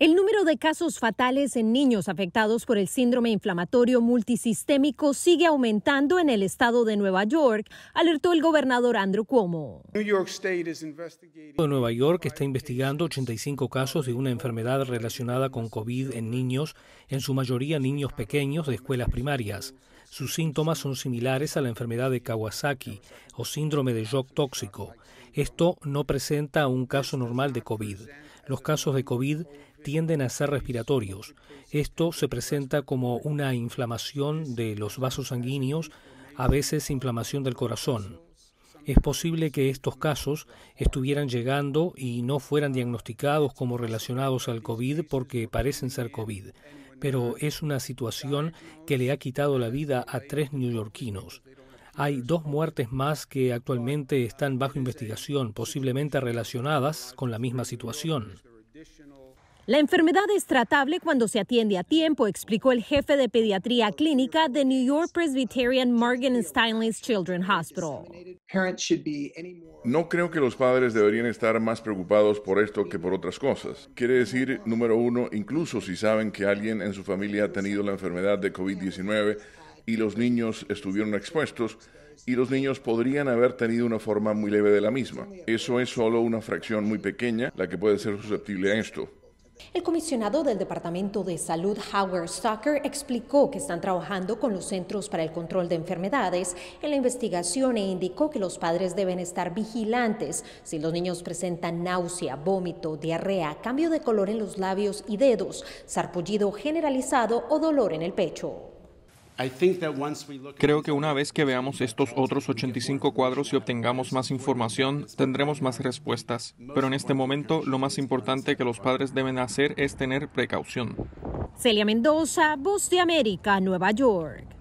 El número de casos fatales en niños afectados por el síndrome inflamatorio multisistémico sigue aumentando en el estado de Nueva York, alertó el gobernador Andrew Cuomo. Nueva York está investigando 85 casos de una enfermedad relacionada con COVID en niños, en su mayoría niños pequeños de escuelas primarias. Sus síntomas son similares a la enfermedad de Kawasaki o síndrome de shock tóxico. Esto no presenta un caso normal de COVID los casos de COVID tienden a ser respiratorios. Esto se presenta como una inflamación de los vasos sanguíneos, a veces inflamación del corazón. Es posible que estos casos estuvieran llegando y no fueran diagnosticados como relacionados al COVID porque parecen ser COVID, pero es una situación que le ha quitado la vida a tres neoyorquinos. Hay dos muertes más que actualmente están bajo investigación, posiblemente relacionadas con la misma situación. La enfermedad es tratable cuando se atiende a tiempo, explicó el jefe de pediatría clínica de New York Presbyterian Morgan and Stanley's Children's Hospital. No creo que los padres deberían estar más preocupados por esto que por otras cosas. Quiere decir, número uno, incluso si saben que alguien en su familia ha tenido la enfermedad de COVID-19, y los niños estuvieron expuestos y los niños podrían haber tenido una forma muy leve de la misma. Eso es solo una fracción muy pequeña la que puede ser susceptible a esto. El comisionado del Departamento de Salud, Howard Stocker, explicó que están trabajando con los Centros para el Control de Enfermedades en la investigación e indicó que los padres deben estar vigilantes si los niños presentan náusea, vómito, diarrea, cambio de color en los labios y dedos, sarpullido generalizado o dolor en el pecho. Creo que una vez que veamos estos otros 85 cuadros y obtengamos más información, tendremos más respuestas. Pero en este momento, lo más importante que los padres deben hacer es tener precaución. Celia Mendoza, Voz de América, Nueva York.